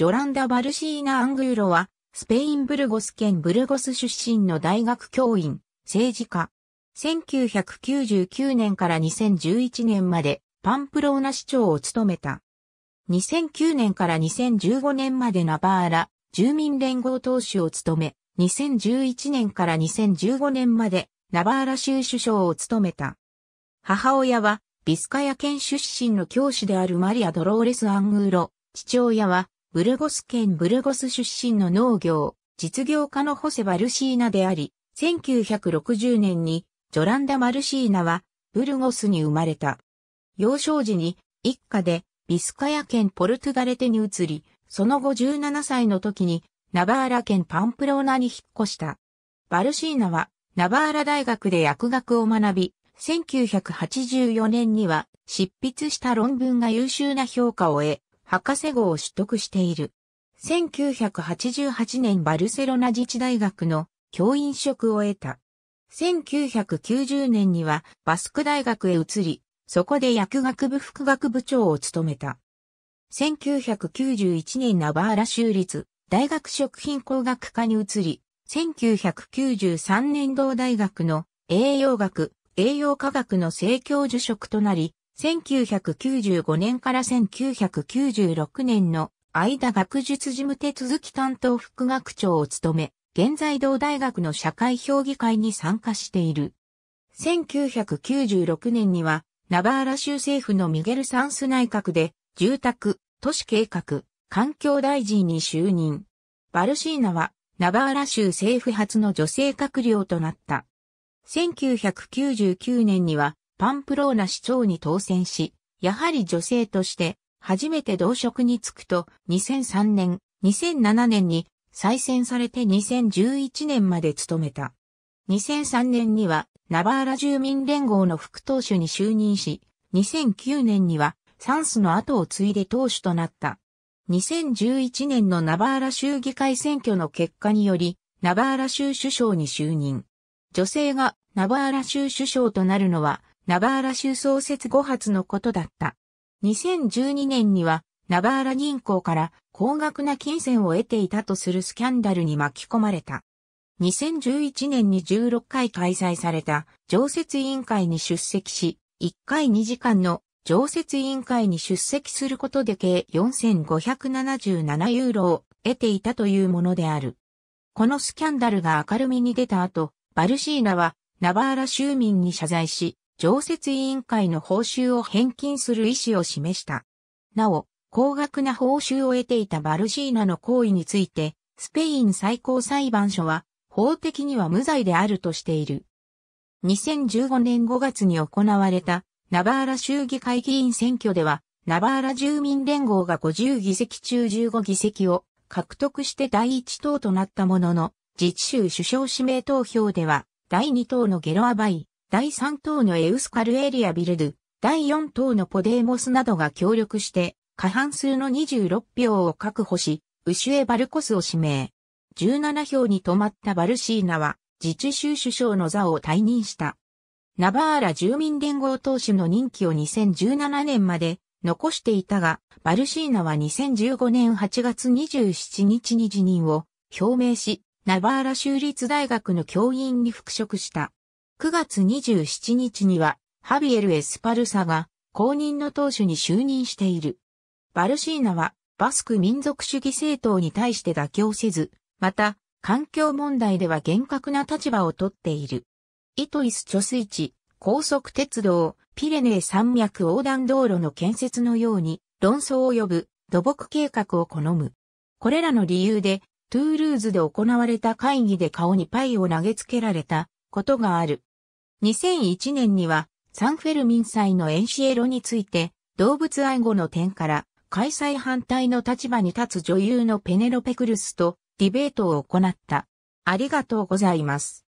ジョランダ・バルシーナ・アングーロは、スペイン・ブルゴス県ブルゴス出身の大学教員、政治家。1999年から2011年まで、パンプローナ市長を務めた。2009年から2015年までナバーラ、住民連合党首を務め、2011年から2015年まで、ナバーラ州首相を務めた。母親は、ビスカヤ県出身の教師であるマリア・ドローレス・アングーロ、父親は、ブルゴス県ブルゴス出身の農業、実業家のホセ・バルシーナであり、1960年にジョランダ・マルシーナはブルゴスに生まれた。幼少時に一家でビスカヤ県ポルトガレテに移り、その後17歳の時にナバーラ県パンプローナに引っ越した。バルシーナはナバーラ大学で薬学を学び、1984年には執筆した論文が優秀な評価を得、博士号を取得している。1988年バルセロナ自治大学の教員職を得た。1990年にはバスク大学へ移り、そこで薬学部副学部長を務めた。1991年ナバーラ州立大学食品工学科に移り、1993年同大学の栄養学、栄養科学の正教授職となり、1995年から1996年の間学術事務手続き担当副学長を務め、現在同大学の社会評議会に参加している。1996年には、ナバーラ州政府のミゲル・サンス内閣で、住宅、都市計画、環境大臣に就任。バルシーナは、ナバーラ州政府初の女性閣僚となった。1999年には、パンプローナ市長に当選し、やはり女性として初めて同職に就くと2003年、2007年に再選されて2011年まで務めた。2003年にはナバーラ住民連合の副党首に就任し、2009年にはサンスの後を継いで党首となった。2011年のナバーラ州議会選挙の結果により、ナバーラ州首相に就任。女性がナバーラ州首相となるのはナバーラ州創設後発のことだった。2012年には、ナバーラ銀行から高額な金銭を得ていたとするスキャンダルに巻き込まれた。2011年に16回開催された常設委員会に出席し、1回2時間の常設委員会に出席することで計4577ユーロを得ていたというものである。このスキャンダルが明るみに出た後、バルシーナはナバーラ州民に謝罪し、常設委員会の報酬を返金する意思を示した。なお、高額な報酬を得ていたバルジーナの行為について、スペイン最高裁判所は、法的には無罪であるとしている。2015年5月に行われた、ナバーラ州議会議員選挙では、ナバーラ住民連合が50議席中15議席を獲得して第1党となったものの、自治州首相指名投票では、第2党のゲロアバイ、第3党のエウスカルエリアビルド第4党のポデーモスなどが協力して、過半数の26票を確保し、ウシュエ・バルコスを指名。17票に止まったバルシーナは、自治州首相の座を退任した。ナバーラ住民連合党首の任期を2017年まで残していたが、バルシーナは2015年8月27日に辞任を表明し、ナバーラ州立大学の教員に復職した。9月27日には、ハビエル・エスパルサが、公認の党首に就任している。バルシーナは、バスク民族主義政党に対して妥協せず、また、環境問題では厳格な立場をとっている。イトイス貯水池、高速鉄道、ピレネー山脈横断道路の建設のように、論争を呼ぶ土木計画を好む。これらの理由で、トゥールーズで行われた会議で顔にパイを投げつけられたことがある。2001年にはサンフェルミン祭のエンシエロについて動物愛護の点から開催反対の立場に立つ女優のペネロペクルスとディベートを行った。ありがとうございます。